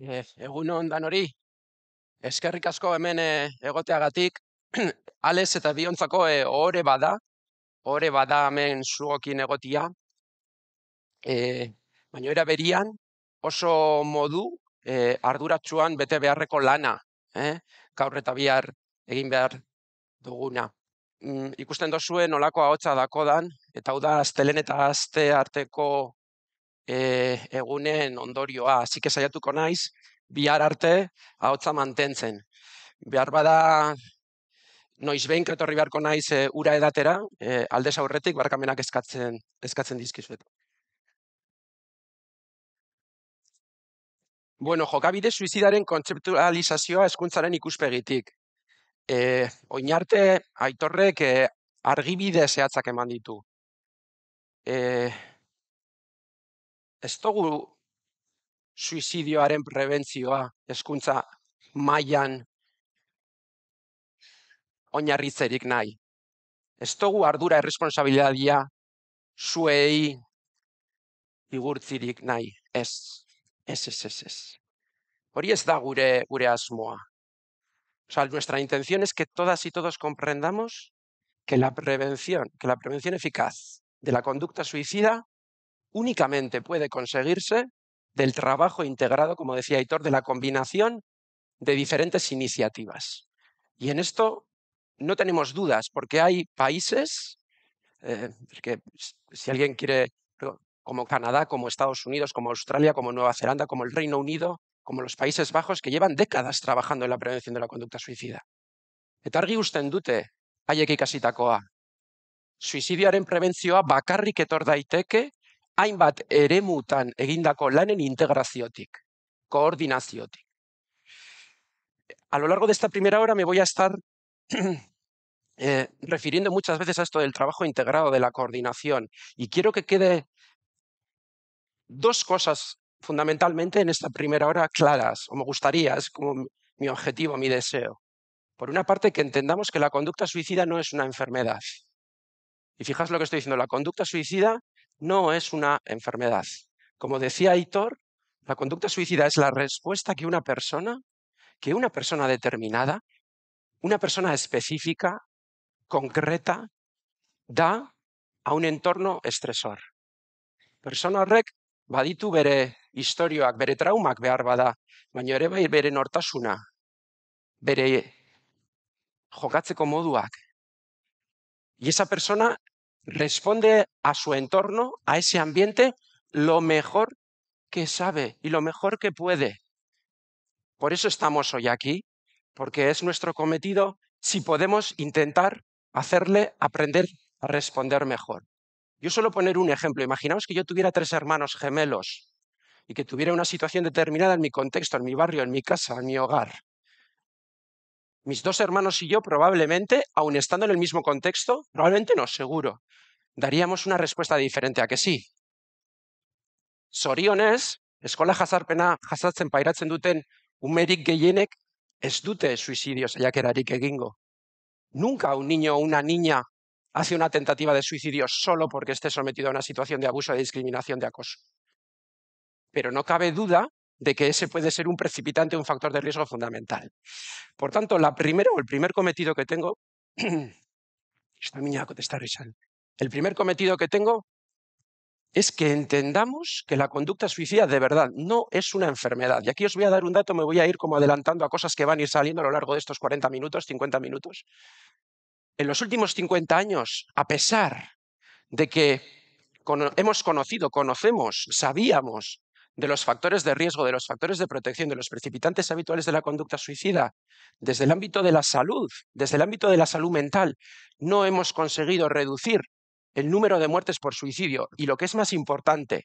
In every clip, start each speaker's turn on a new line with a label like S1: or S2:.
S1: e,
S2: egun ondan hori, eskerrik asko hemen eh, egoteagatik, alez eta biontzako e, eh, ohore bada, ohore bada hemen zuokin egotia, e, baina era berian oso modu e, arduratsuan bete beharreko lana, e, gaur eta bihar egin behar duguna. Mm, ikusten dozuen olako ahotsa dako dan, eta hau da, aztelen eta azte arteko e, egunen ondorioa. Hasik saiatuko naiz bihar arte ahotsa mantentzen. Behar bada noiz behin kretorri beharko naiz eh, ura edatera, e, aldez aurretik barkamenak eskatzen eskatzen dizkizuet. Bueno, jokabide suizidaren kontzeptualizazioa eskuntzaren ikuspegitik. E, oinarte aitorrek argibide zehatzak eman ditu. E, ez suicidio suizidioaren prebentzioa hezkuntza mailan oinarritzerik nahi. Ez dugu ardura erresponsabilidadia zuei igurtzirik nahi. Ez, ez, es, es, es, es. ez da gure, gure asmoa. O sea, nuestra intención es que todas y todos comprendamos que la prevención, que la prevención eficaz de la conducta suicida únicamente puede conseguirse del trabajo integrado, como decía Hitor, de la combinación de diferentes iniciativas. Y en esto no tenemos dudas, porque hay países, eh, si alguien quiere, como Canadá, como Estados Unidos, como Australia, como Nueva Zelanda, como el Reino Unido, como los Países Bajos, que llevan décadas trabajando en la prevención de la conducta suicida. Etargi dute haiek ikasitakoa. daiteke eremutan A lo largo de esta primera hora me voy a estar eh, refiriendo muchas veces a esto del trabajo integrado, de la coordinación, y quiero que quede dos cosas fundamentalmente en esta primera hora claras, o me gustaría, es como mi objetivo, mi deseo. Por una parte, que entendamos que la conducta suicida no es una enfermedad. Y fijaos lo que estoy diciendo, la conducta suicida no es una enfermedad. Como decía Aitor, la conducta suicida es la respuesta que una persona, que una persona determinada, una persona específica, concreta, da a un entorno estresor. Persona horrek baditu bere historioak, bere traumak behar bada, baina ere bai bere nortasuna, bere jokatzeko moduak. Y esa persona responde a su entorno, a ese ambiente, lo mejor que sabe y lo mejor que puede. Por eso estamos hoy aquí, porque es nuestro cometido si podemos intentar hacerle aprender a responder mejor. Yo suelo poner un ejemplo. Imaginaos que yo tuviera tres hermanos gemelos y que tuviera una situación determinada en mi contexto, en mi barrio, en mi casa, en mi hogar mis dos hermanos y yo probablemente, aun estando en el mismo contexto, probablemente no, seguro, daríamos una respuesta diferente a que sí. soriones eskola jazarpena jasatzen pairatzen duten umerik gehienek es dute suicidio saiakerarik egingo. Nunca un niño o una niña hace una tentativa de suicidio solo porque esté sometido a una situación de abuso, de discriminación, de acoso. Pero no cabe duda de que ese puede ser un precipitante, un factor de riesgo fundamental. Por tanto, la primera o el primer cometido que tengo, está miña a contestar, el primer cometido que tengo es que entendamos que la conducta suicida de verdad no es una enfermedad. Y aquí os voy a dar un dato, me voy a ir como adelantando a cosas que van a ir saliendo a lo largo de estos 40 minutos, 50 minutos. En los últimos 50 años, a pesar de que hemos conocido, conocemos, sabíamos de los factores de riesgo, de los factores de protección, de los precipitantes habituales de la conducta suicida, desde el ámbito de la salud, desde el ámbito de la salud mental, no hemos conseguido reducir el número de muertes por suicidio y lo que es más importante,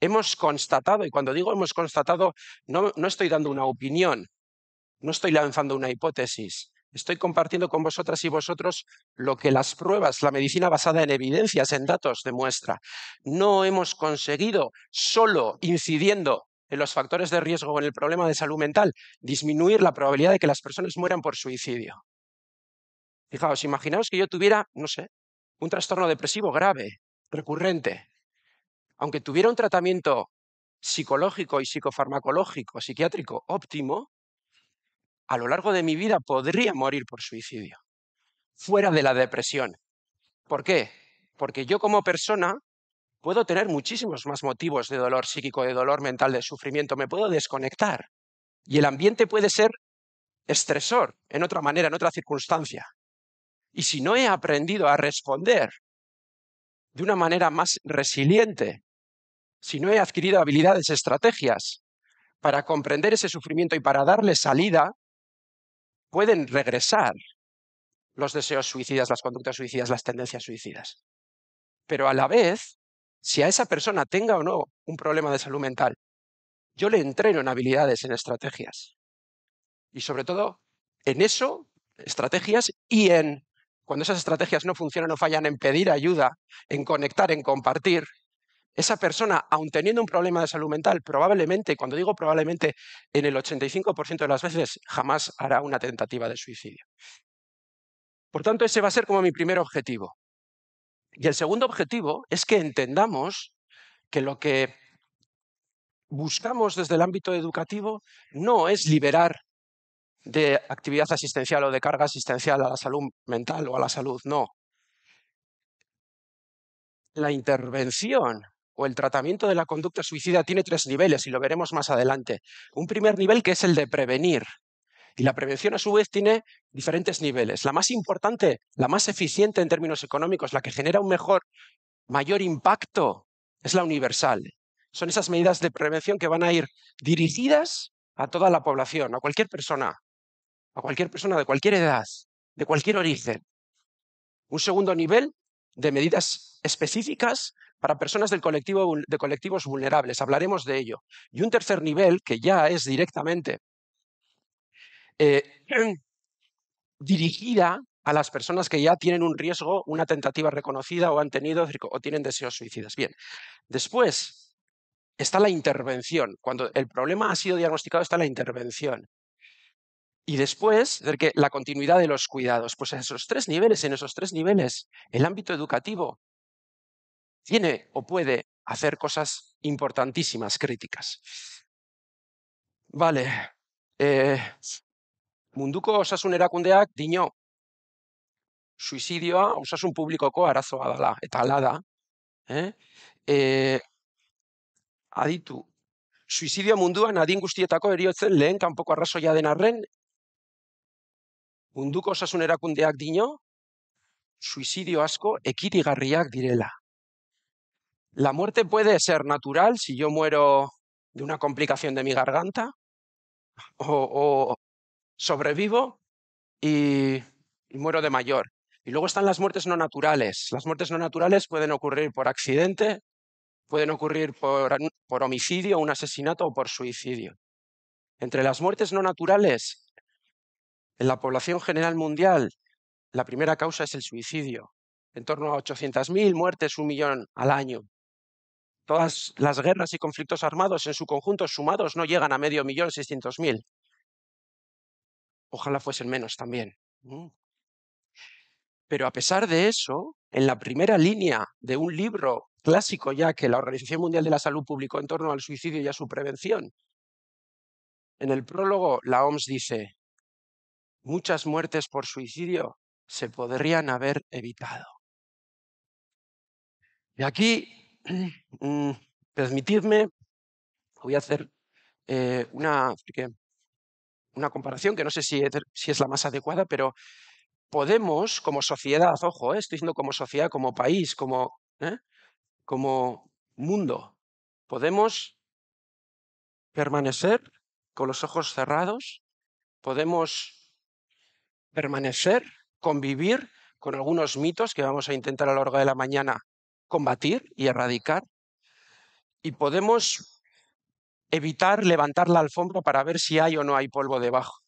S2: hemos constatado, y cuando digo hemos constatado, no, estoy dando una opinión, no estoy lanzando una hipótesis, estoy compartiendo con vosotras y vosotros lo que las pruebas, la medicina basada en evidencias, en datos, demuestra. No hemos conseguido solo incidiendo en los factores de riesgo o en el problema de salud mental, disminuir la probabilidad de que las personas mueran por suicidio. Fijaos, imaginaos que yo tuviera, no sé, un trastorno depresivo grave, recurrente. Aunque tuviera un tratamiento psicológico y psicofarmacológico, psiquiátrico óptimo, a lo largo de mi vida podría morir por suicidio, fuera de la depresión. ¿Por qué? Porque yo como persona puedo tener muchísimos más motivos de dolor psíquico, de dolor mental, de sufrimiento, me puedo desconectar. Y el ambiente puede ser estresor en otra manera, en otra circunstancia. Y si no he aprendido a responder de una manera más resiliente, si no he adquirido habilidades, estrategias para comprender ese sufrimiento y para darle salida, pueden regresar los deseos suicidas, las conductas suicidas, las tendencias suicidas. Pero a la vez, si a esa persona tenga o no un problema de salud mental, yo le entreno en habilidades, en estrategias. Y sobre todo, en eso, estrategias y en, cuando esas estrategias no funcionan o fallan, en pedir ayuda, en conectar, en compartir, esa persona, aun teniendo un problema de salud mental, probablemente, cuando digo probablemente, en el 85% de las veces jamás hará una tentativa de suicidio. Por tanto, ese va a ser como mi primer objetivo. Y el segundo objetivo es que entendamos que lo que buscamos desde el ámbito educativo no es liberar de actividad asistencial o de carga asistencial a la salud mental o a la salud, no. La intervención o el tratamiento de la conducta suicida tiene tres niveles y lo veremos más adelante. Un primer nivel que es el de prevenir. Y la prevención a su vez tiene diferentes niveles. La más importante, la más eficiente en términos económicos, la que genera un mejor, mayor impacto, es la universal. Son esas medidas de prevención que van a ir dirigidas a toda la población, a cualquier persona, a cualquier persona de cualquier edad, de cualquier origen. Un segundo nivel de medidas específicas para personas del colectivo, de colectivos vulnerables. Hablaremos de ello. Y un tercer nivel, que ya es directamente eh, dirigida a las personas que ya tienen un riesgo, una tentativa reconocida o han tenido o tienen deseos suicidas. Bien, después está la intervención. Cuando el problema ha sido diagnosticado está la intervención. Y después, la continuidad de los cuidados. Pues en esos tres niveles, en esos tres niveles, el ámbito educativo tiene o puede hacer cosas importantísimas, críticas. Vale. Eh, munduko osasun erakundeak dino suizidioa osasun publikoko arazoa dela eta ala da. Eh? Eh, aditu, suizidio munduan adin guztietako eriotzen lehen kanpoko arrazoia den arren, munduko osasun erakundeak dino suizidio asko ekirigarriak direla. La muerte puede ser natural si yo muero de una complicación de mi garganta o, sobrevivo y, muero de mayor. Y luego están las muertes no naturales. Las muertes no naturales pueden ocurrir por accidente, pueden ocurrir por, por, homicidio, un asesinato o por suicidio. Entre las muertes no naturales, en la población general mundial, la primera causa es el suicidio, en torno a 800.000 muertes, un millón al año. Todas las guerras y conflictos armados en su conjunto sumados no llegan a medio millón seiscientos mil. Ojalá fuesen menos también. Pero a pesar de eso, en la primera línea de un libro clásico ya que la Organización Mundial de la Salud publicó en torno al suicidio y a su prevención, en el prólogo la OMS dice, muchas muertes por suicidio se podrían haber evitado. Y aquí permitidme, mm, voy a hacer eh, una, una comparación que no sé si, si es la más adecuada, pero podemos como sociedad, ojo, eh, estoy diciendo como sociedad, como país, como, ¿eh? como mundo, podemos permanecer con los ojos cerrados, podemos permanecer, convivir con algunos mitos que vamos a intentar a lo largo de la mañana combatir y erradicar. Y podemos evitar levantar la alfombra para ver si hay o no hay polvo debajo.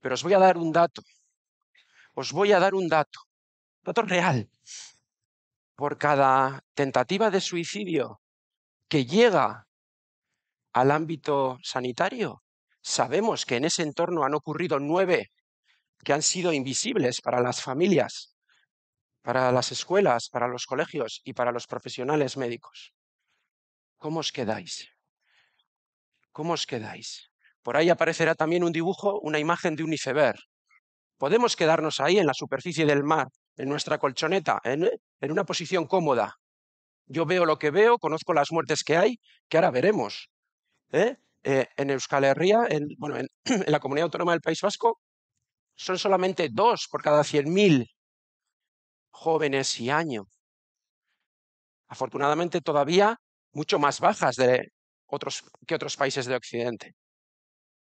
S2: Pero os voy a dar un dato. Os voy a dar un dato. Dato real. Por cada tentativa de suicidio que llega al ámbito sanitario, sabemos que en ese entorno han ocurrido nueve que han sido invisibles para las familias para las escuelas, para los colegios y para los profesionales médicos. ¿Cómo os quedáis? ¿Cómo os quedáis? Por ahí aparecerá también un dibujo, una imagen de un iceberg. Podemos quedarnos ahí en la superficie del mar, en nuestra colchoneta, en, eh, una posición cómoda. Yo veo lo que veo, conozco las muertes que hay, que ahora veremos. ¿eh? Eh, en Euskal Herria, en, bueno, en, la comunidad autónoma del País Vasco, son solamente dos por cada 100.000 jóvenes y año. Afortunadamente todavía mucho más bajas de otros, que otros países de Occidente.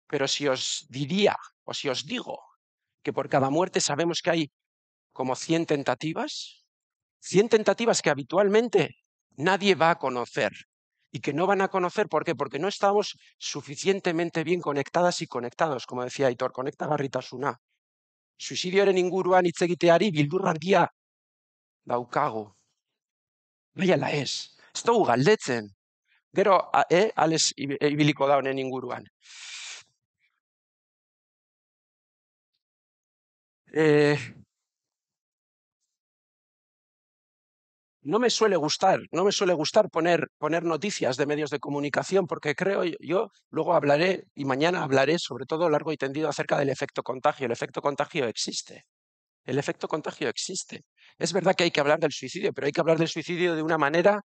S2: Pero si os diría o si os digo que por cada muerte sabemos que hay como 100 tentativas, 100 tentativas que habitualmente nadie va a conocer y que no van a conocer. ¿Por qué? Porque no estamos suficientemente bien conectadas y conectados, como decía Aitor, conecta Suná. Suicidio en inguruan hitz egiteari bildurrandia a, no me suele gustar, no me suele gustar poner, poner, noticias de medios de comunicación porque creo yo, luego hablaré y mañana hablaré sobre todo largo y tendido acerca del efecto contagio. El efecto contagio existe. El efecto contagio existe. Es verdad que hay que hablar del suicidio, pero hay que hablar del suicidio de una manera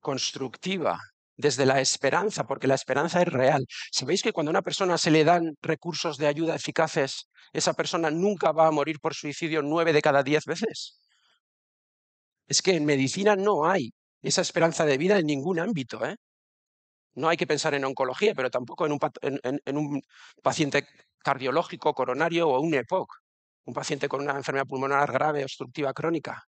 S2: constructiva, desde la esperanza, porque la esperanza es real. Sabéis que cuando a una persona se le dan recursos de ayuda eficaces, esa persona nunca va a morir por suicidio nueve de cada diez veces. Es que en medicina no hay esa esperanza de vida en ningún ámbito. ¿eh? No hay que pensar en oncología, pero tampoco en un, en un paciente cardiológico, coronario o un EPOC un paciente con una enfermedad pulmonar grave obstructiva crónica,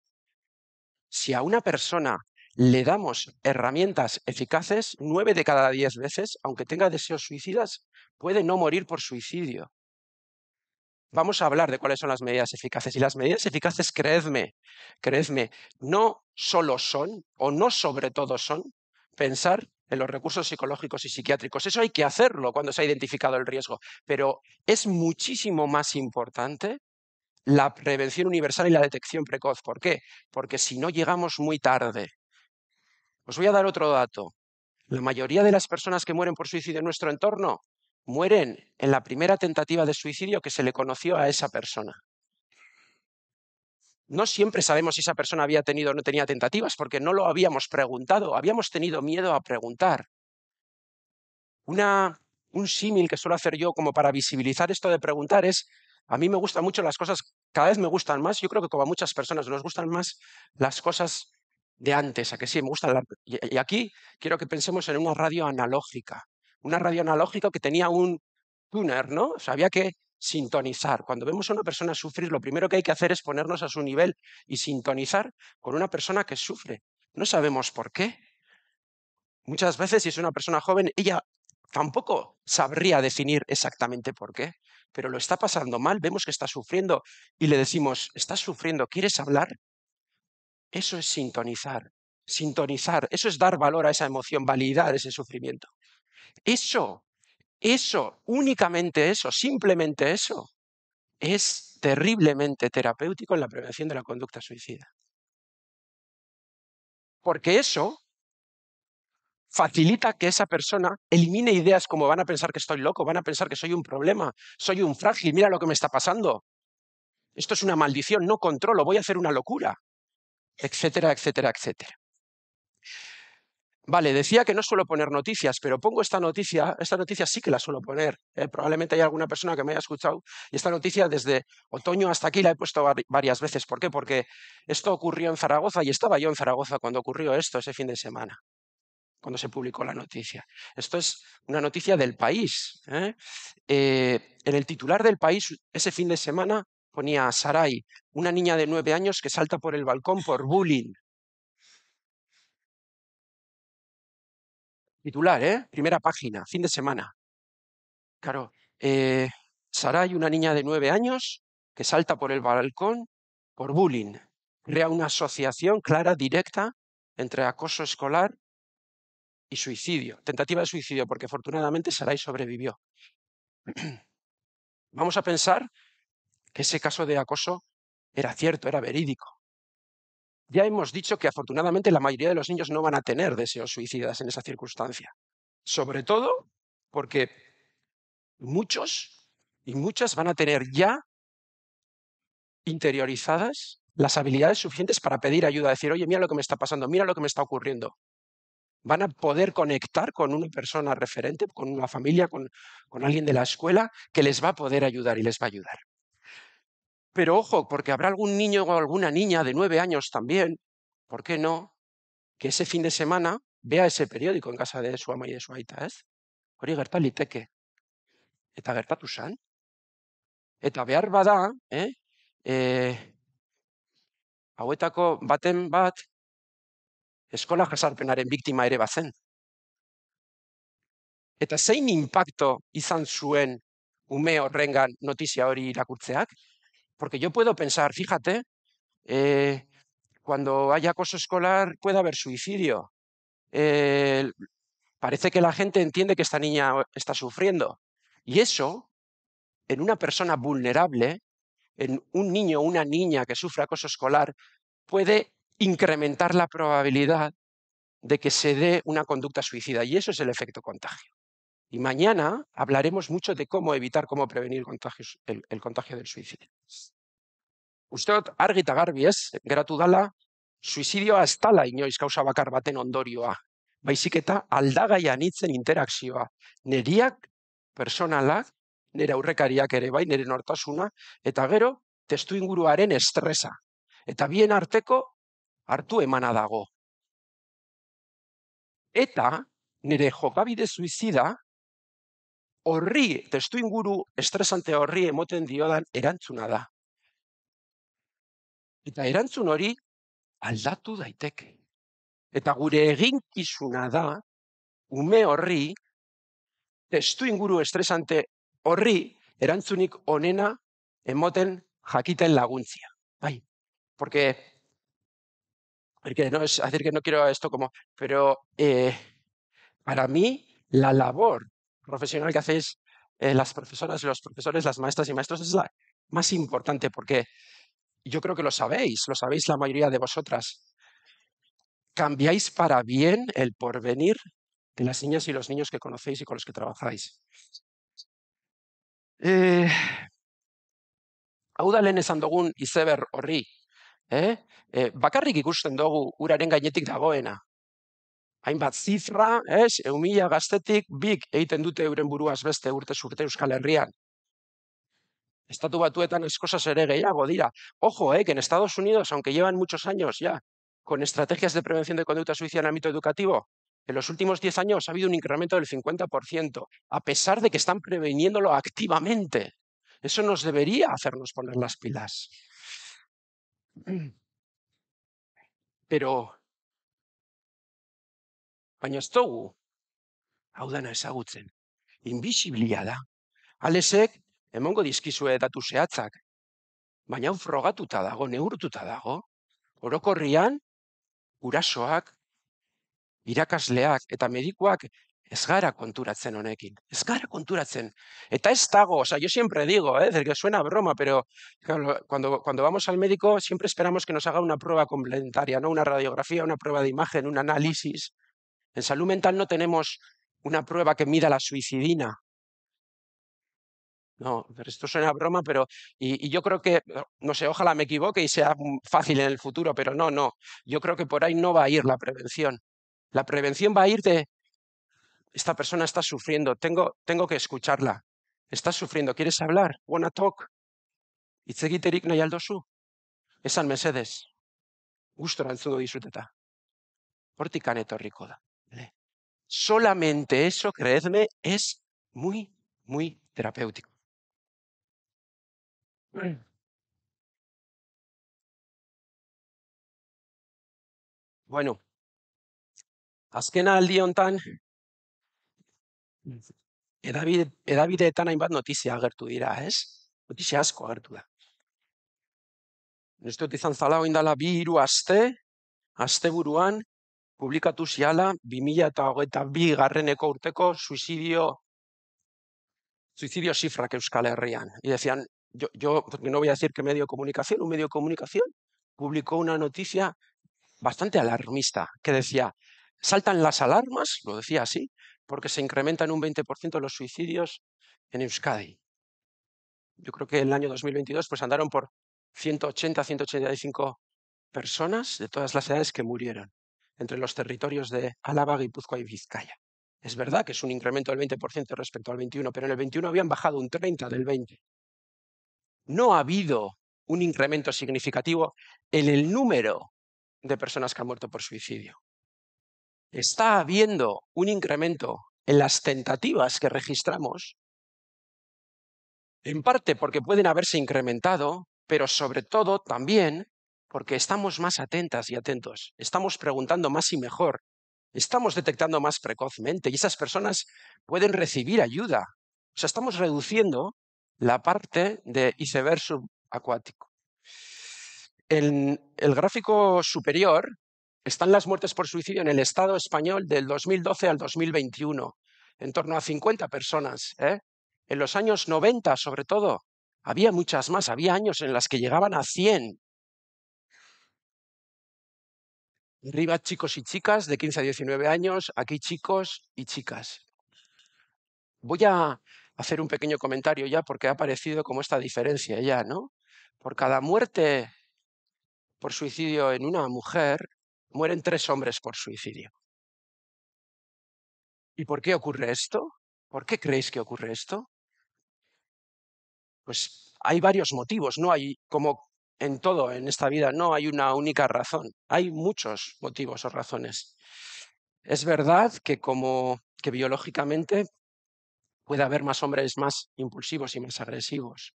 S2: si a una persona le damos herramientas eficaces, nueve de cada diez veces, aunque tenga deseos suicidas, puede no morir por suicidio. Vamos a hablar de cuáles son las medidas eficaces. Y las medidas eficaces, creedme, creedme, no solo son, o no sobre todo son, pensar en los recursos psicológicos y psiquiátricos. Eso hay que hacerlo cuando se ha identificado el riesgo. Pero es muchísimo más importante la prevención universal y la detección precoz. ¿Por qué? Porque si no llegamos muy tarde. Os voy a dar otro dato. La mayoría de las personas que mueren por suicidio en nuestro entorno mueren en la primera tentativa de suicidio que se le conoció a esa persona. No siempre sabemos si esa persona había tenido o no tenía tentativas porque no lo habíamos preguntado, habíamos tenido miedo a preguntar. un símil que suelo hacer yo como para visibilizar esto de preguntar es a mí me gustan mucho las cosas, cada vez me gustan más, yo creo que como a muchas personas nos gustan más las cosas de antes, a que sí, me gustan Y aquí quiero que pensemos en una radio analógica, una radio analógica que tenía un tuner, ¿no? O sea, había que sintonizar. Cuando vemos a una persona sufrir, lo primero que hay que hacer es ponernos a su nivel y sintonizar con una persona que sufre. No sabemos por qué. Muchas veces, si es una persona joven, ella tampoco sabría definir exactamente por qué pero lo está pasando mal, vemos que está sufriendo y le decimos, ¿estás sufriendo? ¿Quieres hablar? Eso es sintonizar, sintonizar, eso es dar valor a esa emoción, validar ese sufrimiento. Eso, eso, únicamente eso, simplemente eso, es terriblemente terapéutico en la prevención de la conducta suicida. Porque eso facilita que esa persona elimine ideas como van a pensar que estoy loco, van a pensar que soy un problema, soy un frágil, mira lo que me está pasando. Esto es una maldición, no controlo, voy a hacer una locura, etcétera, etcétera, etcétera. Vale, decía que no suelo poner noticias, pero pongo esta noticia, esta noticia sí que la suelo poner. ¿eh? probablemente hay alguna persona que me haya escuchado y esta noticia desde otoño hasta aquí la he puesto varias veces. ¿Por qué? Porque esto ocurrió en Zaragoza y estaba yo en Zaragoza cuando ocurrió esto ese fin de semana cuando se publicó la noticia. Esto es una noticia del país. ¿eh? Eh, en el titular del país, ese fin de semana, ponía a Sarai, una niña de nueve años que salta por el balcón por bullying. Titular, ¿eh? Primera página, fin de semana. Claro, eh, Sarai, una niña de nueve años que salta por el balcón por bullying. Crea una asociación clara, directa, entre acoso escolar y suicidio, tentativa de suicidio, porque afortunadamente Sarai sobrevivió. Vamos a pensar que ese caso de acoso era cierto, era verídico. Ya hemos dicho que afortunadamente la mayoría de los niños no van a tener deseos suicidas en esa circunstancia. Sobre todo porque muchos y muchas van a tener ya interiorizadas las habilidades suficientes para pedir ayuda, decir, oye, mira lo que me está pasando, mira lo que me está ocurriendo van a poder conectar con una persona referente, con una familia, con, alguien de la escuela que les va a poder ayudar y les va a ayudar. Pero ojo, porque habrá algún niño o alguna niña de nueve años también, ¿por qué no? Que ese fin de semana vea ese periódico en casa de su ama y de su aita, ¿eh? bada, eh? eh baten bat eskola en víctima ere bazen. Eta zein impacto izan zuen ume horrengan noticia la irakurtzeak? Porque yo puedo pensar, fíjate, eh, cuando hay acoso escolar puede haber suicidio. parece que la gente entiende que esta niña eh, está sufriendo. Y eso, en una persona vulnerable, en un niño o una niña que sufre acoso escolar, puede incrementar la probabilidad de que se dé una conducta suicida. Y eso es el efecto contagio. Y mañana hablaremos mucho de cómo evitar, cómo prevenir contagios, el, contagio del suicidio. Usted, argita garbi, es, geratu dala, suizidioa astala inoiz causa bakar baten ondorioa. Baizik eta aldagaia nitzen interakzioa. Neriak, personalak, nera aurrekariak ere bai, neren hortasuna, eta gero, testu inguruaren estresa. Eta bien arteko hartu emana dago. Eta nire jokabide suizida horri testu inguru estresante horri emoten diodan erantzuna da. Eta erantzun hori aldatu daiteke. Eta gure eginkizuna da ume horri testu inguru estresante horri erantzunik onena emoten jakiten laguntzia. Bai, porque porque no es decir que no quiero esto como, pero eh, para mí la labor profesional que hacéis eh, las profesoras, y los profesores, las maestras y maestros es la más importante porque yo creo que lo sabéis, lo sabéis la mayoría de vosotras. Cambiáis para bien el porvenir de las niñas y los niños que conocéis y con los que trabajáis. Eh, Sandogun y Sever horri eh? E, bakarrik ikusten dugu uraren gainetik dagoena. Hainbat zifra, ez, eumila gaztetik, bik egiten dute euren buruaz beste urte urte Euskal Herrian. Estatu batuetan las cosas ere gehiago dira. Ojo, eh, que en Estados Unidos, aunque llevan muchos años ya con estrategias de prevención de conducta suicida en el ámbito educativo, en los últimos 10 años ha habido un incremento del 50%, a pesar de que están preveniéndolo activamente. Eso nos debería hacernos poner las pilas.
S1: Pero, baina
S2: ez dugu, hau dena ezagutzen, inbisiblia da. Alesek, emongo dizkizue datu zehatzak, baina hau frogatuta dago, neurtuta dago, orokorrian, gurasoak, irakasleak eta medikuak Es gara konturatzen honekin. Es gara con Eta ez dago, o sea, yo siempre digo, ¿eh? que suena a broma, pero cuando, cuando vamos al médico siempre esperamos que nos haga una prueba complementaria, ¿no? Una radiografía, una prueba de imagen, un análisis. En salud mental no tenemos una prueba que mida la suicidina. No, esto suena a broma, pero. Y, y yo creo que, no sé, ojalá me equivoque y sea fácil en el futuro, pero no, no. Yo creo que por ahí no va a ir la prevención. La prevención va a ir de esta persona está sufriendo, tengo, tengo que escucharla. Estás sufriendo, ¿quieres hablar? Wanna talk? es nahi aldozu? Esan mesedez, gustora entzungo dizuteta. Hortik etorriko da. Solamente eso, creedme, es muy, muy terapéutico.
S1: Bueno, azkena aldi
S2: hontan Mm. edabide, edabideetan hainbat notizia agertu dira, ez? Notizia asko agertu da. Neste izan zala oindala bi iru aste, asteburuan publikatu ziala 2000 eta hogeita bi garreneko urteko suizidio suizidio sifrak Euskal Herrian. I jo, porque no voy a decir que medio de comunicación, un medio de comunicación publicó una noticia bastante alarmista, que decía, saltan las alarmas, lo decía así, porque se incrementan un 20% los suicidios en Euskadi. Yo creo que en el año 2022 pues andaron por 180, 185 personas de todas las edades que murieron entre los territorios de Álava, Guipúzcoa y Vizcaya. Es verdad que es un incremento del 20% respecto al 21, pero en el 21 habían bajado un 30 del 20. No ha habido un incremento significativo en el número de personas que han muerto por suicidio está habiendo un incremento en las tentativas que registramos, en parte porque pueden haberse incrementado, pero sobre todo también porque estamos más atentas y atentos, estamos preguntando más y mejor, estamos detectando más precozmente y esas personas pueden recibir ayuda. O sea, estamos reduciendo la parte de iceberg subacuático. En el gráfico superior están las muertes por suicidio en el Estado español del 2012 al 2021, en torno a 50 personas. ¿eh? En los años 90, sobre todo, había muchas más, había años en los que llegaban a 100. Arriba chicos y chicas de 15 a 19 años, aquí chicos y chicas. Voy a hacer un pequeño comentario ya porque ha aparecido como esta diferencia ya, ¿no? Por cada muerte por suicidio en una mujer, mueren tres hombres por suicidio. ¿Y por qué ocurre esto? ¿Por qué creéis que ocurre esto? Pues hay varios motivos, no hay como en todo en esta vida, no hay una única razón, hay muchos motivos o razones. Es verdad que como que biológicamente puede haber más hombres más impulsivos y más agresivos.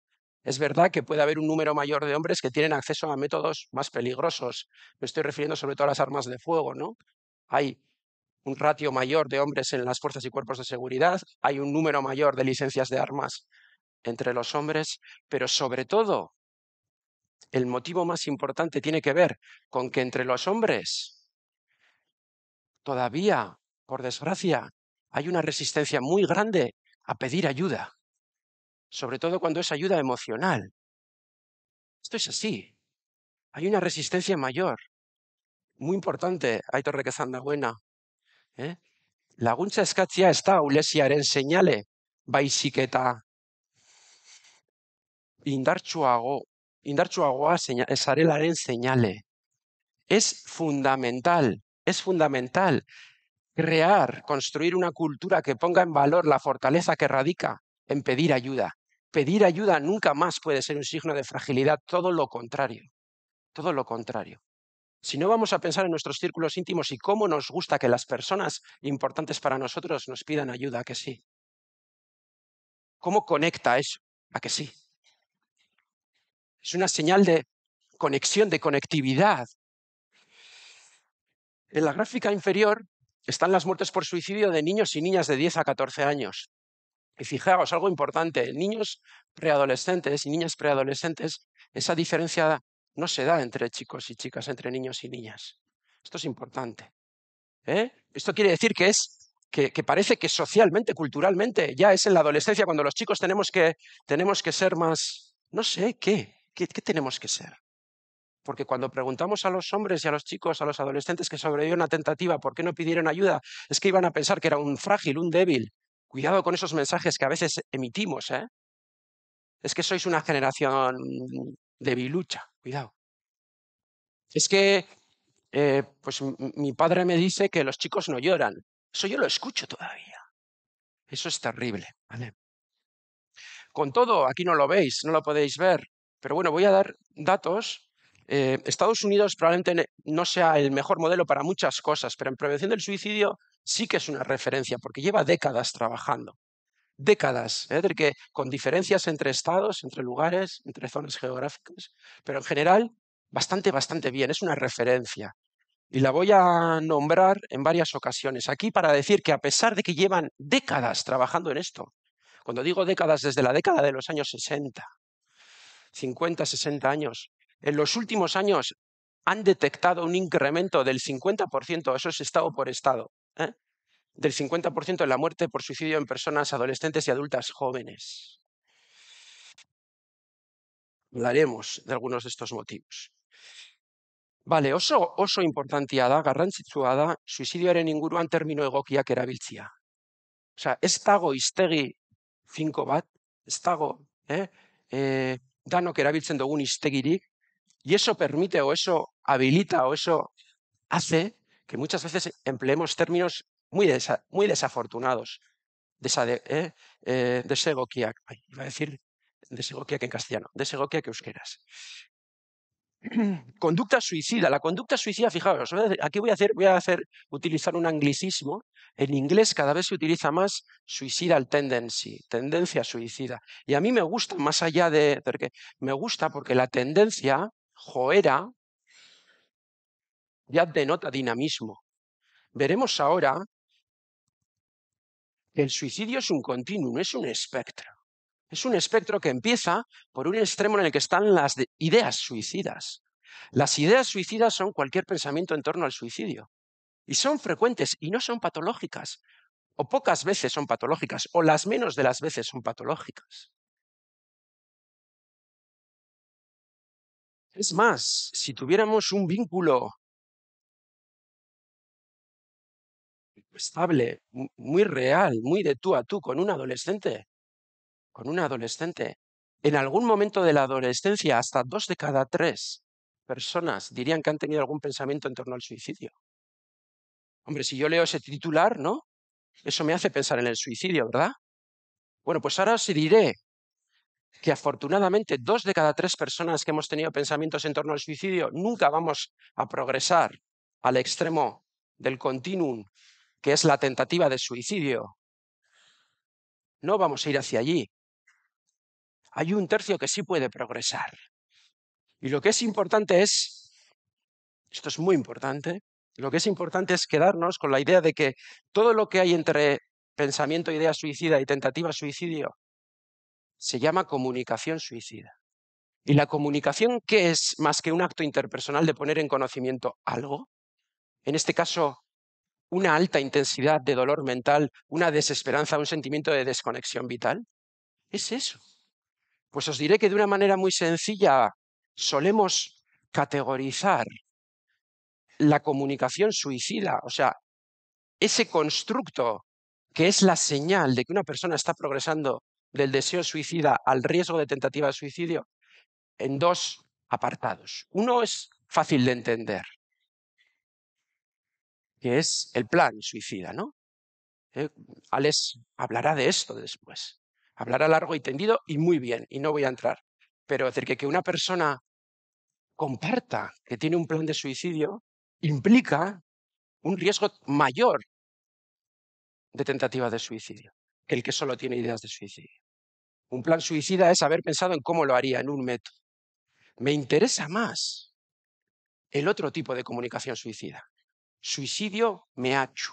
S2: Es verdad que puede haber un número mayor de hombres que tienen acceso a métodos más peligrosos. Me estoy refiriendo sobre todo a las armas de fuego, ¿no? Hay un ratio mayor de hombres en las fuerzas y cuerpos de seguridad, hay un número mayor de licencias de armas entre los hombres, pero sobre todo, el motivo más importante tiene que ver con que entre los hombres todavía, por desgracia, hay una resistencia muy grande a pedir ayuda sobre todo cuando es ayuda emocional. Esto es así. Hay una resistencia mayor, muy importante, aitor Buena. Eh? Laguntza eskatzia está está, ulesiaren señale, baizik eta indartsuago, indartsuagoa esarelaren señale. Es fundamental, es fundamental crear, construir una cultura que ponga en valor la fortaleza que radica en pedir ayuda. Pedir ayuda nunca más puede ser un signo de fragilidad, todo lo contrario, todo lo contrario. Si no vamos a pensar en nuestros círculos íntimos y cómo nos gusta que las personas importantes para nosotros nos pidan ayuda, que sí. ¿Cómo conecta eso? A que sí. Es una señal de conexión, de conectividad. En la gráfica inferior están las muertes por suicidio de niños y niñas de 10 a 14 años. Y fijaos, algo importante, niños preadolescentes y niñas preadolescentes, esa diferencia no se da entre chicos y chicas, entre niños y niñas. Esto es importante. ¿eh? Esto quiere decir que es que, parece que socialmente, culturalmente, ya es en la adolescencia cuando los chicos tenemos que, tenemos que ser más, no sé, ¿qué? ¿qué? tenemos que ser? Porque cuando preguntamos a los hombres y a los chicos, a los adolescentes que sobrevivieron a tentativa, ¿por qué no pidieron ayuda? Es que iban a pensar que era un frágil, un débil, Cuidado con esos mensajes que a veces emitimos, ¿eh? Es que sois una generación debilucha, cuidado. Es que, eh, pues mi padre me dice que los chicos no lloran. Eso yo lo escucho todavía. Eso es terrible, Con todo, aquí no lo veis, no lo podéis ver, pero bueno, voy a dar datos eh, estados Unidos probablemente no sea el mejor modelo para muchas cosas, pero en prevención del suicidio sí que es una referencia, porque lleva décadas trabajando. Décadas, ¿eh? que, con diferencias entre estados, entre lugares, entre zonas geográficas, pero en general bastante, bastante bien, es una referencia. Y la voy a nombrar en varias ocasiones aquí para decir que a pesar de que llevan décadas trabajando en esto, cuando digo décadas desde la década de los años 60, 50, 60 años, en los últimos años han detectado un incremento del 50%, eso es estado por estado, ¿eh? del 50% de la muerte por suicidio en personas adolescentes y adultas jóvenes. Hablaremos de algunos de estos motivos. Vale, oso, oso importantia da, garrantzitsua da, suizidioaren inguruan termino egokiak erabiltzia. sea, ez dago iztegi finko bat, ez dago, eh? eh, danok erabiltzen y eso permite o eso habilita o eso hace que muchas veces empleemos términos muy, desafortunados. ¿eh? Eh, iba a decir desegoquia que en castellano, desegoquia que euskera. conducta suicida. La conducta suicida, fijaos, aquí voy a, hacer, voy a hacer, utilizar un anglicismo. En inglés cada vez se utiliza más suicidal tendency, tendencia suicida. Y a mí me gusta, más allá de, porque me gusta porque la tendencia joera ya denota dinamismo. Veremos ahora que el suicidio es un continuo, es un espectro. Es un espectro que empieza por un extremo en el que están las ideas suicidas. Las ideas suicidas son cualquier pensamiento en torno al suicidio. Y son frecuentes y no son patológicas. O pocas veces son patológicas, o las menos de las veces son patológicas.
S1: Es más, si tuviéramos un vínculo estable,
S2: muy real, muy de tú a tú con un adolescente, con un adolescente, en algún momento de la adolescencia, hasta dos de cada tres personas dirían que han tenido algún pensamiento en torno al suicidio. Hombre, si yo leo ese titular, ¿no? Eso me hace pensar en el suicidio, ¿verdad? Bueno, pues ahora sí diré que afortunadamente dos de cada tres personas que hemos tenido pensamientos en torno al suicidio nunca vamos a progresar al extremo del continuum, que es la tentativa de suicidio. No vamos a ir hacia allí. Hay un tercio que sí puede progresar. Y lo que es importante es, esto es muy importante, lo que es importante es quedarnos con la idea de que todo lo que hay entre pensamiento, idea suicida y tentativa suicidio se llama comunicación suicida. ¿Y la comunicación qué es más que un acto interpersonal de poner en conocimiento algo? En este caso, una alta intensidad de dolor mental, una desesperanza, un sentimiento de desconexión vital. ¿Es eso? Pues os diré que de una manera muy sencilla solemos categorizar la comunicación suicida, o sea, ese constructo que es la señal de que una persona está progresando del deseo suicida al riesgo de tentativa de suicidio en dos apartados. Uno es fácil de entender, que es el plan suicida, ¿no? Eh, Alex hablará de esto después. Hablará largo y tendido y muy bien, y no voy a entrar. Pero decir que, que una persona comparta que tiene un plan de suicidio implica un riesgo mayor de tentativa de suicidio que el que solo tiene ideas de suicidio. Un plan suicida es haber pensado en cómo lo haría, en un método. Me interesa más el otro tipo de comunicación suicida. Suicidio me hecho.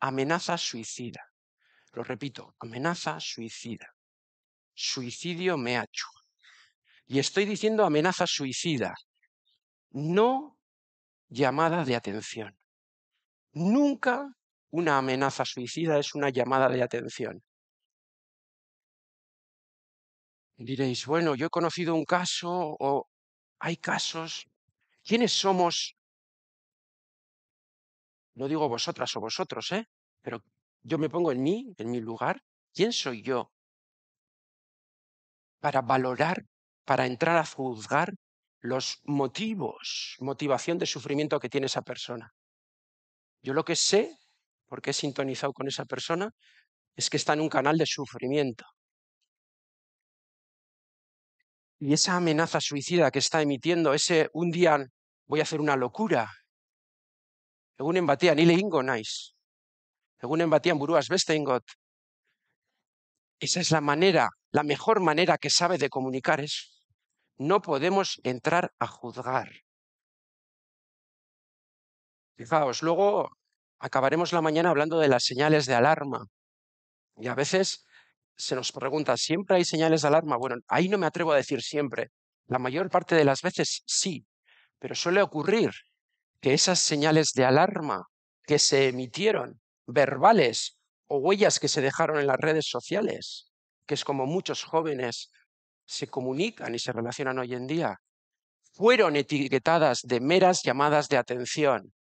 S2: Amenaza suicida. Lo repito, amenaza suicida. Suicidio me hecho. Y estoy diciendo amenaza suicida, no llamada de atención. Nunca una amenaza suicida es una llamada de atención. Diréis, bueno, yo he conocido un caso o hay casos. ¿Quiénes somos? No digo vosotras o vosotros, ¿eh? Pero yo me pongo en mí, en mi lugar. ¿Quién soy yo para valorar, para entrar a juzgar los motivos, motivación de sufrimiento que tiene esa persona? Yo lo que sé, porque he sintonizado con esa persona, es que está en un canal de sufrimiento y esa amenaza suicida que está emitiendo, ese un día voy a hacer una locura, según batean hile ingo según según batean buruaz beste Esa es la manera, la mejor manera que sabe de comunicar es, no podemos entrar a juzgar. Fijaos, luego acabaremos la mañana hablando de las señales de alarma. Y a veces se nos pregunta, ¿siempre hay señales de alarma? Bueno, ahí no me atrevo a decir siempre. La mayor parte de las veces sí, pero suele ocurrir que esas señales de alarma que se emitieron, verbales o huellas que se dejaron en las redes sociales, que es como muchos jóvenes se comunican y se relacionan hoy en día, fueron etiquetadas de meras llamadas de atención,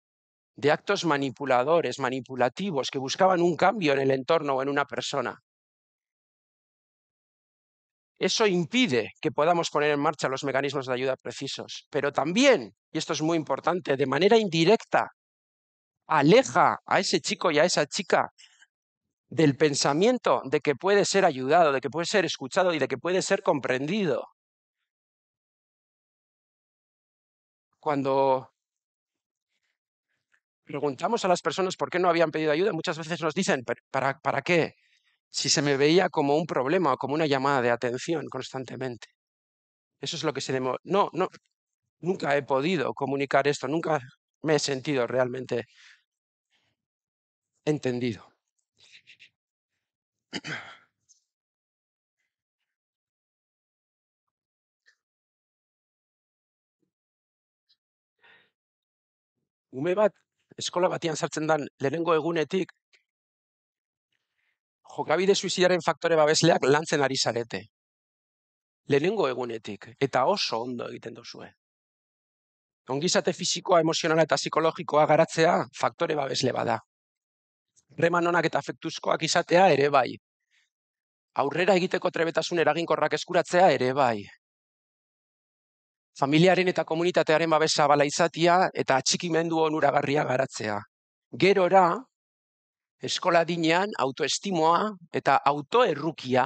S2: de actos manipuladores, manipulativos, que buscaban un cambio en el entorno o en una persona. Eso impide que podamos poner en marcha los mecanismos de ayuda precisos, pero también, y esto es muy importante, de manera indirecta, aleja a ese chico y a esa chica del pensamiento de que puede ser ayudado, de que puede ser escuchado y de que puede ser comprendido. Cuando preguntamos a las personas por qué no habían pedido ayuda, muchas veces nos dicen, ¿para, qué? si se me veía como un problema o como una llamada de atención constantemente. Eso es lo que se No, no, nunca he podido comunicar esto, nunca me he sentido realmente entendido. umebat eskola sartzen egunetik jokabide suizidaren faktore babesleak lantzen ari zarete. Lehenengo egunetik, eta oso ondo egiten duzue. Ongizate fizikoa, emozionala eta psikologikoa garatzea faktore babesle bada. Reman honak eta afektuzkoak izatea ere bai. Aurrera egiteko trebetasun eraginkorrak eskuratzea ere bai. Familiaren eta komunitatearen babesa bala izatia eta atxikimendu onuragarria garatzea. Gerora, eskola dinean autoestimoa eta autoerrukia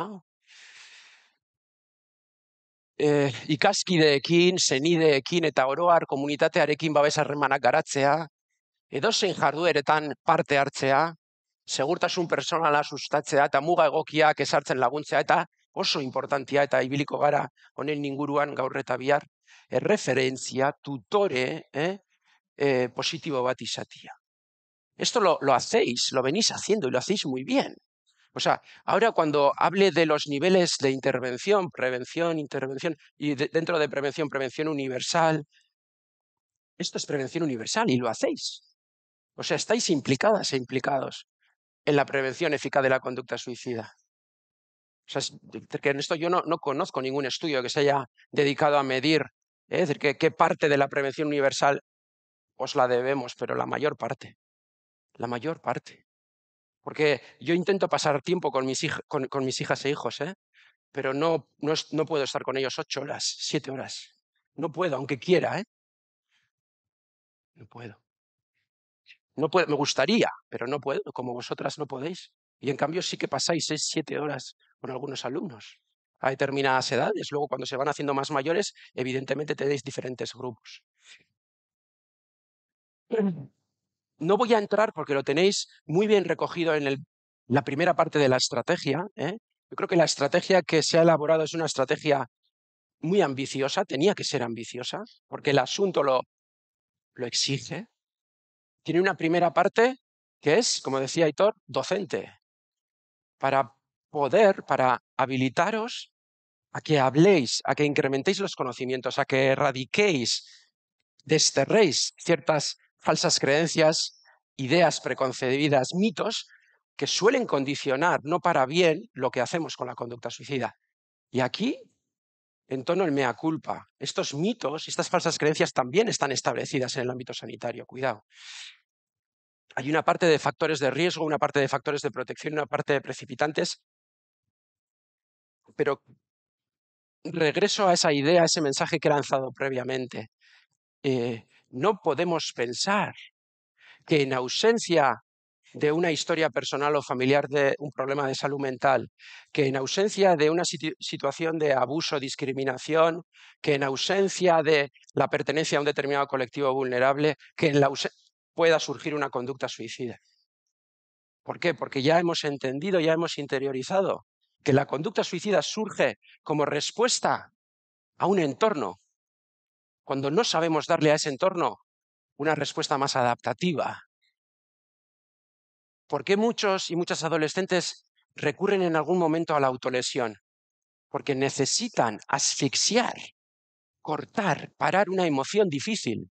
S2: eh, ikaskideekin, zenideekin eta oroar komunitatearekin babesarremanak garatzea, edozein jardueretan parte hartzea, segurtasun personala sustatzea eta muga egokiak esartzen laguntzea eta oso importantia eta ibiliko gara honen inguruan gaur eta bihar erreferentzia, tutore, eh, eh, positibo bat izatia. Esto lo, hacéis, lo venís haciendo y lo hacéis muy bien. O sea, ahora cuando hable de los niveles de intervención, prevención, intervención, y dentro de prevención, prevención universal, esto es prevención universal y lo hacéis. O sea, estáis implicadas e implicados en la prevención eficaz de la conducta suicida. O sea, que en esto yo no, conozco ningún estudio que se haya dedicado a medir, eh, es decir, qué parte de la prevención universal os la debemos, pero la mayor parte. La mayor parte. Porque yo intento pasar tiempo con mis, mis hijas e hijos, ¿eh? pero no, no, puedo estar con ellos ocho horas, siete horas. No puedo, aunque quiera. ¿eh? No puedo. No puedo. Me gustaría, pero no puedo, como vosotras no podéis. Y en cambio sí que pasáis seis, siete horas con algunos alumnos a determinadas edades. Luego, cuando se van haciendo más mayores, evidentemente tenéis diferentes grupos. No voy a entrar porque lo tenéis muy bien recogido en la primera parte de la estrategia. ¿eh? Yo creo que la estrategia que se ha elaborado es una estrategia muy ambiciosa, tenía que ser ambiciosa, porque el asunto lo, lo exige. Tiene una primera parte que es, como decía Aitor, docente, para poder, para habilitaros a que habléis, a que incrementéis los conocimientos, a que erradiquéis, desterréis ciertas falsas creencias, ideas preconcebidas, mitos que suelen condicionar no para bien lo que hacemos con la conducta suicida. Y aquí, en tono el mea culpa, estos mitos y estas falsas creencias también están establecidas en el ámbito sanitario, cuidado. Hay una parte de factores de riesgo, una parte de factores de protección, una parte de precipitantes, pero regreso a esa idea, a ese mensaje que he lanzado previamente. Eh, no podemos pensar que en ausencia de una historia personal o familiar de un problema de salud mental, que en ausencia de una situación de abuso, discriminación, que en ausencia de la pertenencia a un determinado colectivo vulnerable, que pueda surgir una conducta suicida. ¿Por qué? Porque ya hemos entendido, ya hemos interiorizado que la conducta suicida surge como respuesta a un entorno cuando no sabemos darle a ese entorno una respuesta más adaptativa. ¿Por qué muchos y muchas adolescentes recurren en algún momento a la autolesión? Porque necesitan asfixiar, cortar, parar una emoción difícil.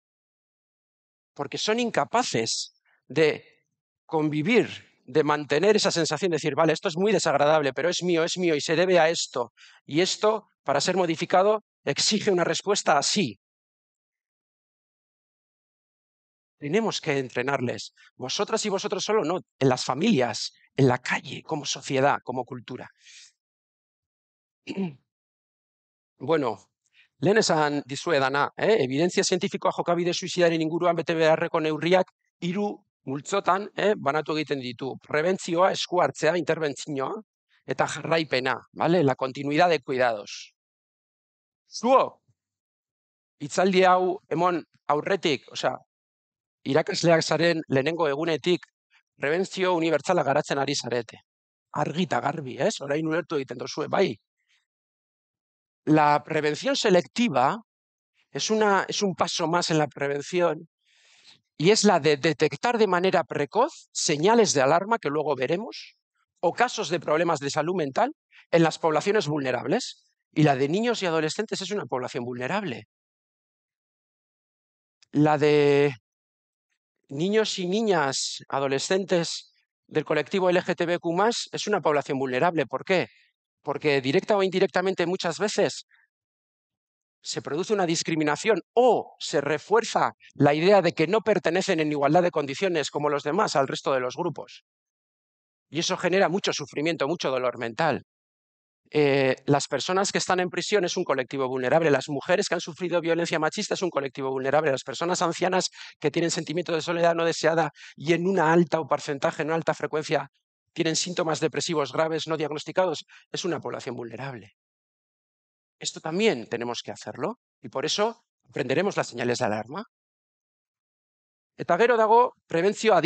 S2: Porque son incapaces de convivir, de mantener esa sensación, de decir, vale, esto es muy desagradable, pero es mío, es mío y se debe a esto. Y esto, para ser modificado, exige una respuesta así, Tenemos que entrenarles, vosotras y vosotros solo, no, en las familias, en la calle, como sociedad, como cultura. Bueno, lehen esan dizuedana, eh? evidentzia zientifikoa jokabide suizidaren inguruan bete beharreko neurriak hiru multzotan eh? banatu egiten ditu. Prebentzioa, esku hartzea, interbentzioa eta jarraipena, vale? la continuidad de cuidados. Zuo, itzaldi hau emon aurretik, osea, Irakasleak zaren lehenengo egunetik prebentzio unibertsala garatzen ari zarete. Argita garbi, ez? Orain ulertu egiten La prevención selectiva es, es un paso más en la prevención y es la de detectar de manera precoz señales de alarma que luego veremos o casos de problemas de salud mental en las poblaciones vulnerables. Y la de niños y adolescentes es una población vulnerable. La de niños y niñas, adolescentes del colectivo LGTBQ es una población vulnerable. ¿Por qué? Porque directa o indirectamente muchas veces se produce una discriminación o se refuerza la idea de que no pertenecen en igualdad de condiciones como los demás al resto de los grupos. Y eso genera mucho sufrimiento, mucho dolor mental. Eh, las personas que están en prisión es un colectivo vulnerable, las mujeres que han sufrido violencia machista es un colectivo vulnerable, las personas ancianas que tienen sentimiento de soledad no deseada y en una alta o porcentaje, en una alta frecuencia, tienen síntomas depresivos graves no diagnosticados, es una población vulnerable. Esto también tenemos que hacerlo y por eso aprenderemos las señales de alarma. Eta gero dago prebentzio a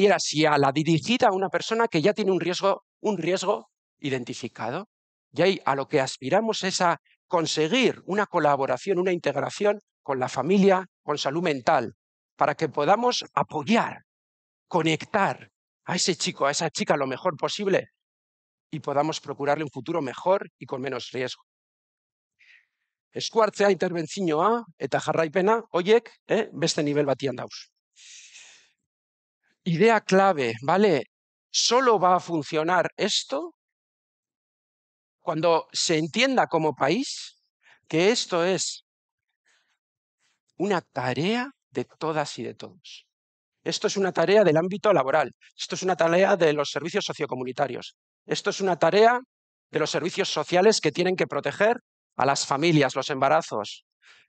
S2: la dirigida a una persona que ya tiene un riesgo, un riesgo identificado. Y ahí a lo que aspiramos es a conseguir una colaboración, una integración con la familia, con salud mental, para que podamos apoyar, conectar a ese chico, a esa chica lo mejor posible y podamos procurarle un futuro mejor y con menos riesgo. Eskuartzea A, eta pena hoiek eh, este nivel batian Idea clave, ¿vale? Solo va a funcionar esto cuando se entienda como país que esto es una tarea de todas y de todos. Esto es una tarea del ámbito laboral, esto es una tarea de los servicios sociocomunitarios, esto es una tarea de los servicios sociales que tienen que proteger a las familias, los embarazos,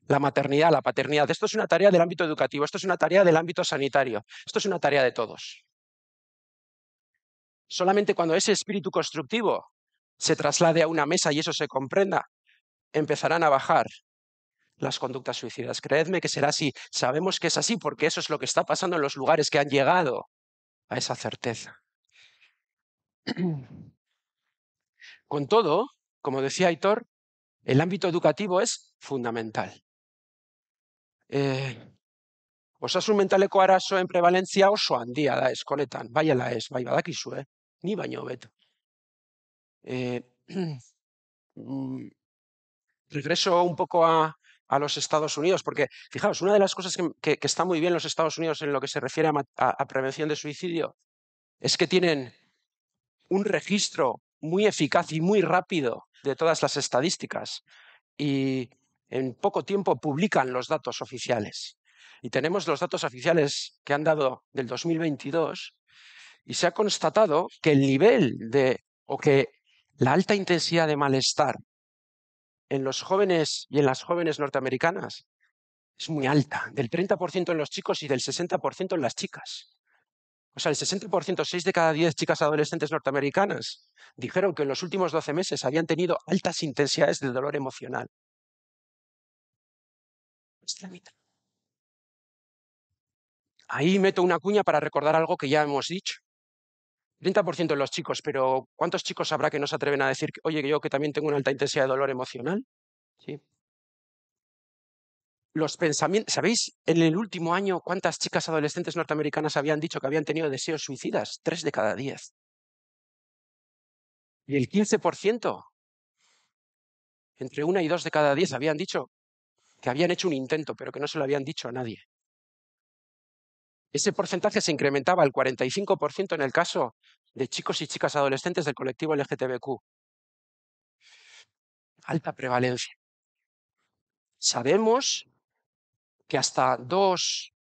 S2: la maternidad, la paternidad. Esto es una tarea del ámbito educativo, esto es una tarea del ámbito sanitario, esto es una tarea de todos. Solamente cuando ese espíritu constructivo se traslade a una mesa y eso se comprenda, empezarán a bajar las conductas suicidas. Creedme que será así. Sabemos que es así porque eso es lo que está pasando en los lugares que han llegado a esa certeza. Con todo, como decía Aitor, el ámbito educativo es fundamental. Eh, osasun mentaleko en prevalentzia oso handia da eskoletan, la es, ez, bai badakizue, ni baño, Beto. Eh, mm, regreso un poco a, los Estados Unidos, porque fijaos, una de las cosas que, que, está muy bien los Estados Unidos en lo que se refiere a, a, a prevención de suicidio es que tienen un registro muy eficaz y muy rápido de todas las estadísticas y en poco tiempo publican los datos oficiales. Y tenemos los datos oficiales que han dado del 2022 y se ha constatado que el nivel de o que la alta intensidad de malestar en los jóvenes y en las jóvenes norteamericanas es muy alta, del 30% en los chicos y del 60% en las chicas. O sea, el 60%, 6 de cada 10 chicas adolescentes norteamericanas dijeron que en los últimos 12 meses habían tenido altas intensidades de dolor emocional. Pues Ahí meto una cuña para recordar algo que ya hemos dicho. 30% de los chicos, pero ¿cuántos chicos habrá que no se atreven a decir, oye, yo que también tengo una alta intensidad de dolor emocional? Sí. Los pensamientos, ¿sabéis en el último año cuántas chicas adolescentes norteamericanas habían dicho que habían tenido deseos suicidas? Tres de cada diez. Y el 15%, entre una y dos de cada diez, habían dicho que habían hecho un intento, pero que no se lo habían dicho a nadie. Ese porcentaje se incrementaba al 45% en el caso de chicos y chicas adolescentes del colectivo LGTBQ. Alta prevalencia. Sabemos que hasta dos,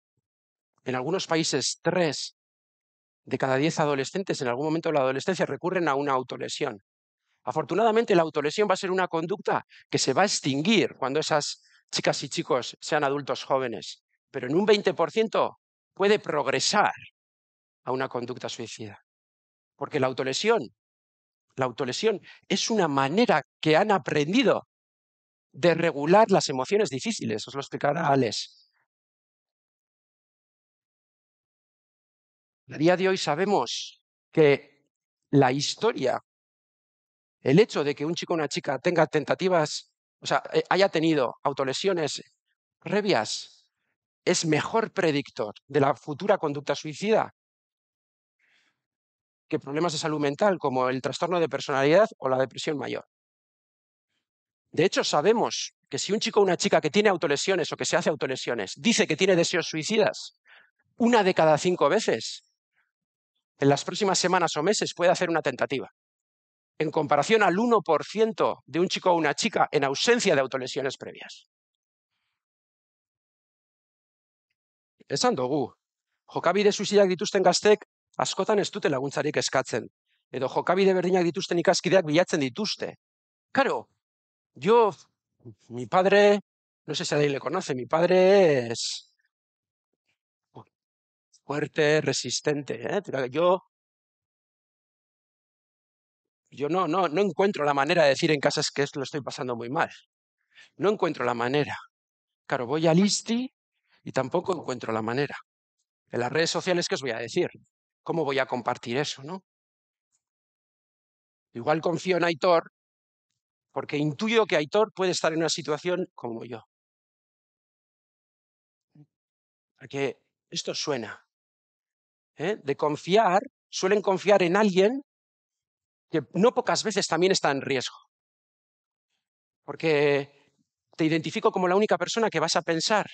S2: en algunos países tres de cada diez adolescentes en algún momento de la adolescencia recurren a una autolesión. Afortunadamente la autolesión va a ser una conducta que se va a extinguir cuando esas chicas y chicos sean adultos jóvenes, pero en un 20% puede progresar a una conducta suicida. Porque la autolesión, la autolesión es una manera que han aprendido de regular las emociones difíciles. Os lo explicará Alex.
S1: A día de hoy sabemos que
S2: la historia, el hecho de que un chico o una chica tenga tentativas, o sea, eh, haya tenido autolesiones previas, es mejor predictor de la futura conducta suicida que problemas de salud mental como el trastorno de personalidad o la depresión mayor. De hecho, sabemos que si un chico o una chica que tiene autolesiones o que se hace autolesiones dice que tiene deseos suicidas, una de cada cinco veces, en las próximas semanas o meses puede hacer una tentativa. En comparación al 1% de un chico o una chica en ausencia de autolesiones previas. esan dugu. Jokabide suizidak dituzten gaztek askotan ez dute laguntzarik eskatzen. Edo jokabide berdinak dituzten ikaskideak bilatzen dituzte. Karo, jo, mi padre, no se zelai le conoce, mi padre es fuerte, resistente. Eh? Jo, jo no, no, no encuentro la manera de decir en casa es que esto lo estoy pasando muy mal. No encuentro la manera. Karo, voy a listi, y tampoco encuentro la manera. En las redes sociales, ¿qué os voy a decir? ¿Cómo voy a compartir eso, no? Igual confío en Aitor, porque intuyo que Aitor
S1: puede estar en una situación como yo. A
S2: esto suena. ¿eh? De confiar, suelen confiar en alguien que no pocas veces también está en riesgo. Porque te identifico como la única persona que vas a pensar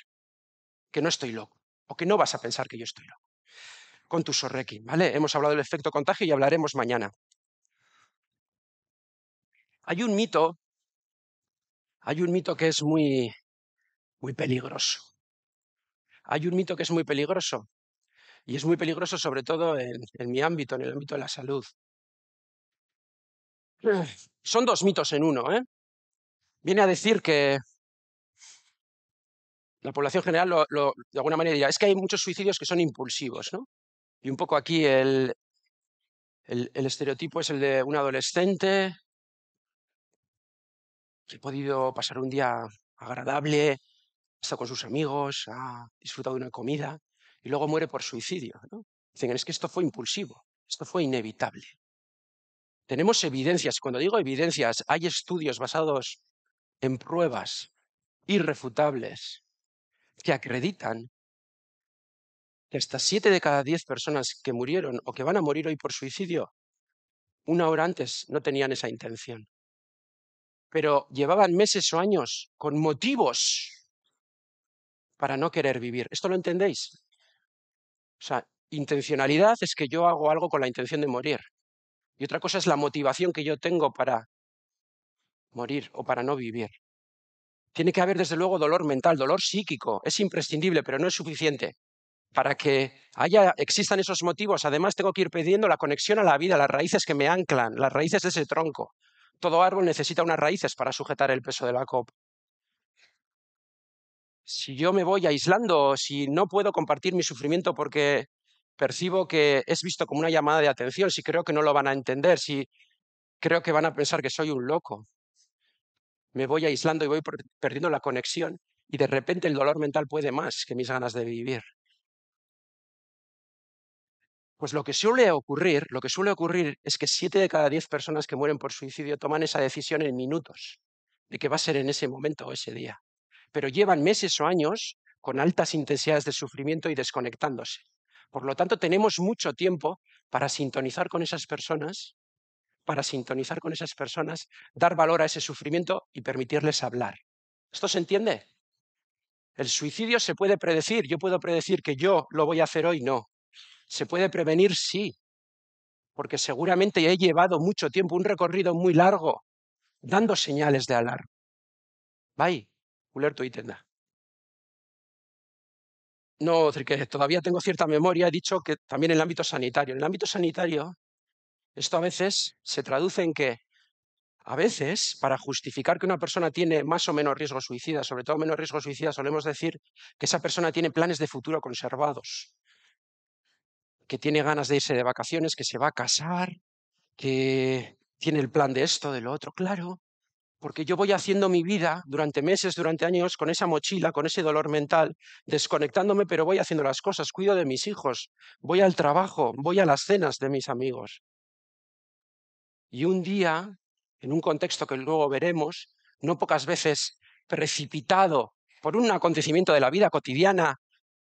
S2: que no estoy loco o que no vas a pensar que yo estoy loco con tu sorrequi, ¿vale? Hemos hablado del efecto contagio y hablaremos mañana. Hay un mito, hay un mito que es muy, muy peligroso. Hay un mito que es muy peligroso. Y es muy peligroso sobre todo en, en mi ámbito, en el ámbito de la salud. Son dos mitos en uno, ¿eh? Viene a decir que la población general de alguna manera dirá, es que hay muchos suicidios que son impulsivos, ¿no? Y un poco aquí el, estereotipo es el de un adolescente que ha podido pasar un día agradable, estado con sus amigos, ha disfrutado de una comida y luego muere por suicidio. Dicen, es que esto fue impulsivo, esto fue inevitable. Tenemos evidencias, cuando digo evidencias, hay estudios basados en pruebas irrefutables que acreditan que hasta siete de cada diez personas que murieron o que van a morir hoy por suicidio, una hora antes no tenían esa intención. Pero llevaban meses o años con motivos para no querer vivir. ¿Esto lo entendéis? O sea, intencionalidad es que yo hago algo con la intención de morir. Y otra cosa es la motivación que yo tengo para morir o para no vivir. Tiene que haber, desde luego, dolor mental, dolor psíquico. Es imprescindible, pero no es suficiente. Para que haya, existan esos motivos, además tengo que ir pidiendo la conexión a la vida, las raíces que me anclan, las raíces de ese tronco. Todo árbol necesita unas raíces para sujetar el peso de la copa. Si yo me voy aislando, si no puedo compartir mi sufrimiento porque percibo que es visto como una llamada de atención, si creo que no lo van a entender, si creo que van a pensar que soy un loco, me voy aislando y voy perdiendo la conexión y de repente el dolor mental puede más que mis ganas de vivir. Pues lo que suele ocurrir, lo que suele ocurrir es que siete de cada diez personas que mueren por suicidio toman esa decisión en minutos de que va a ser en ese momento o ese día. Pero llevan meses o años con altas intensidades de sufrimiento y desconectándose. Por lo tanto, tenemos mucho tiempo para sintonizar con esas personas para sintonizar con esas personas, dar valor a ese sufrimiento y permitirles hablar. ¿Esto se entiende? El suicidio se puede predecir. Yo puedo predecir que yo lo voy a hacer hoy, no. Se puede prevenir, sí, porque seguramente he llevado mucho tiempo, un recorrido muy largo, dando señales de alarma. Bye. ulerto y tenda. No, que todavía tengo cierta memoria, he dicho que también en el ámbito sanitario. En el ámbito sanitario esto a veces se traduce en que, a veces, para justificar que una persona tiene más o menos riesgo suicida, sobre todo menos riesgo suicida, solemos decir que esa persona tiene planes de futuro conservados, que tiene ganas de irse de vacaciones, que se va a casar, que tiene el plan de esto, de lo otro, claro, porque yo voy haciendo mi vida durante meses, durante años, con esa mochila, con ese dolor mental, desconectándome, pero voy haciendo las cosas, cuido de mis hijos, voy al trabajo, voy a las cenas de mis amigos. Y un día, en un contexto que luego veremos, no pocas veces precipitado por un acontecimiento de la vida cotidiana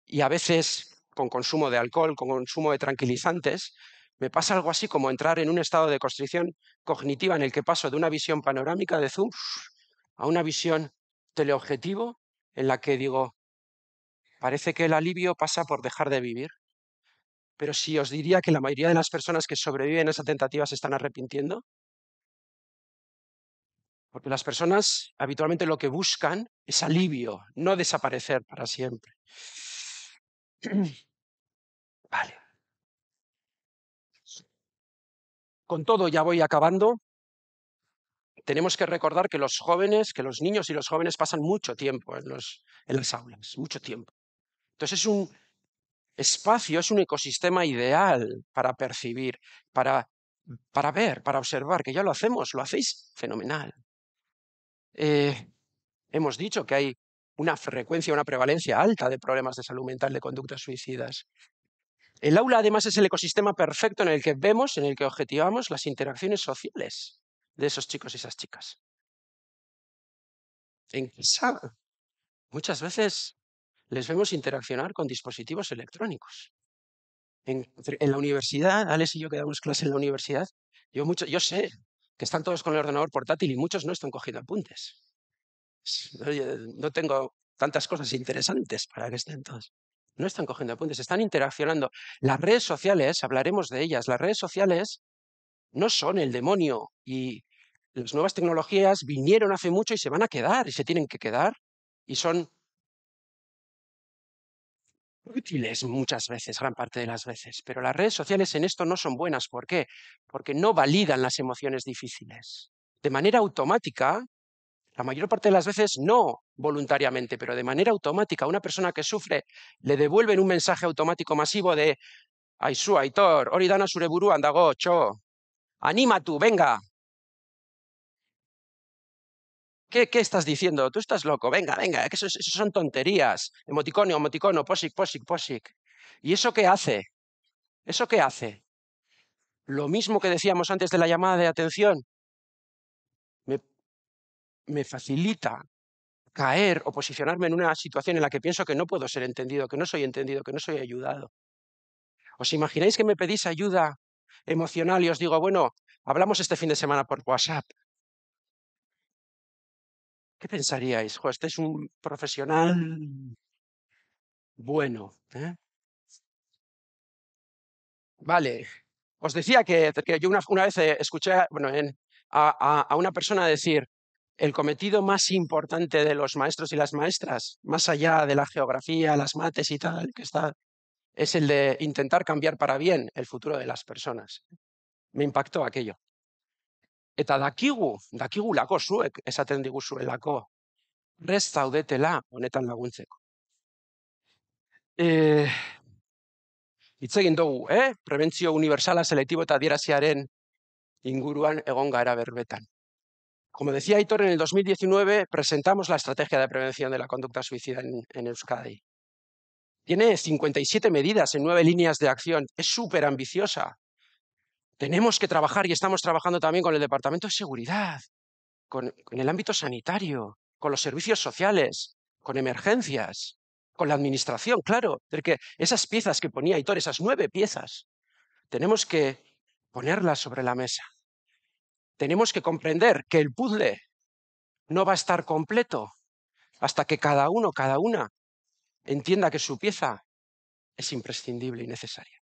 S2: y a veces con consumo de alcohol, con consumo de tranquilizantes, me pasa algo así como entrar en un estado de constricción cognitiva en el que paso de una visión panorámica de zoom a una visión teleobjetivo en la que digo, parece que el alivio pasa por dejar de vivir pero si os diría que la mayoría de las personas que sobreviven a esa tentativa se están arrepintiendo. Porque las personas habitualmente lo que buscan es alivio, no desaparecer para siempre. Vale. Con todo, ya voy acabando. Tenemos que recordar que los jóvenes, que los niños y los jóvenes pasan mucho tiempo en, en las aulas, mucho tiempo. Entonces es un, espacio es un ecosistema ideal para percibir, para, para ver, para observar, que ya lo hacemos, lo hacéis fenomenal. Eh, hemos dicho que hay una frecuencia, una prevalencia alta de problemas de salud mental, de conductas suicidas. El aula además es el ecosistema perfecto en el que vemos, en el que objetivamos las interacciones sociales de esos chicos y esas chicas. En casa, muchas veces les vemos interaccionar con dispositivos electrónicos. En, la universidad, Alex y yo que damos clase en la universidad, yo, mucho, yo sé que están todos con el ordenador portátil y muchos no están cogiendo apuntes. No tengo tantas cosas interesantes para que estén todos. No están cogiendo apuntes, están interaccionando. Las redes sociales, hablaremos de ellas, las redes sociales no son el demonio y las nuevas tecnologías vinieron hace mucho y se van a quedar y se tienen que quedar y son útiles muchas veces, gran parte de las veces, pero las redes sociales en esto no son buenas. ¿Por qué? Porque no validan las emociones difíciles. De manera automática, la mayor parte de las veces no voluntariamente, pero de manera automática, una persona que sufre le devuelven un mensaje automático masivo de ay, Aitor, Oridana Sureburu, Andago, Cho, anima tú, venga, ¿Qué, estás diciendo? Tú estás loco, venga, venga, que eso, son tonterías. Emoticono, emoticono, posic, posic, posic. ¿Y eso qué hace? ¿Eso qué hace? Lo mismo que decíamos antes de la llamada de atención. me facilita caer o posicionarme en una situación en la que pienso que no puedo ser entendido, que no soy entendido, que no soy ayudado. ¿Os imagináis que me pedís ayuda emocional y os digo, bueno, hablamos este fin de semana por WhatsApp? ¿qué pensaríais? este es un profesional bueno. ¿eh? Vale, os decía que, yo una, vez eh, escuché a, a, una persona decir, el cometido más importante de los maestros y las maestras, más allá de la geografía, las mates y tal, que está, es el de intentar cambiar para bien el futuro de las personas. Me impactó aquello. eta dakigu, dakigu lako zuek, esaten digu diguzuelako, rez zaudetela honetan laguntzeko. E, itzegin dugu, eh? Prebentzio universala selektibo eta adieraziaren inguruan egon gara berbetan. Como decía Aitor, en el 2019 presentamos la estrategia de prevención de la conducta suicida en, en Euskadi. Tiene 57 medidas en nueve líneas de acción. Es súper ambiciosa, Tenemos que trabajar y estamos trabajando también con el Departamento de Seguridad, con, el ámbito sanitario, con los servicios sociales, con emergencias, con la administración, claro, esas piezas que ponía Hitor, esas nueve piezas, tenemos que ponerlas sobre la mesa. Tenemos que comprender que el puzzle no va a estar completo hasta que cada uno, cada una, entienda que su pieza es imprescindible y necesaria.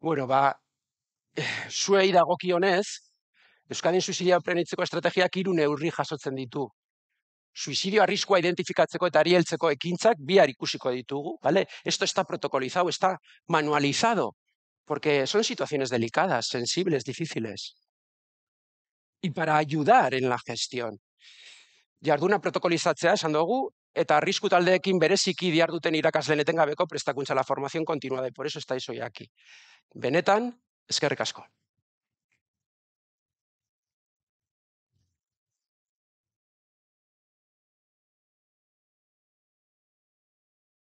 S2: Bueno, va zuei dagokionez, Euskadin suizidioa prenitzeko estrategiak hiru neurri jasotzen ditu. Suizidio arriskoa identifikatzeko eta arieltzeko ekintzak bihar ikusiko ditugu, bale? Esto está protocolizado, está manualizado, porque son situaciones delicadas, sensibles, difíciles. Y para ayudar en la gestión. Jarduna protokolizatzea esan dugu, eta arrisku taldeekin bereziki diarduten irakasleen etengabeko prestakuntza la formación continua por eso estáis hoy aquí. Benetan, Eskerrik asko.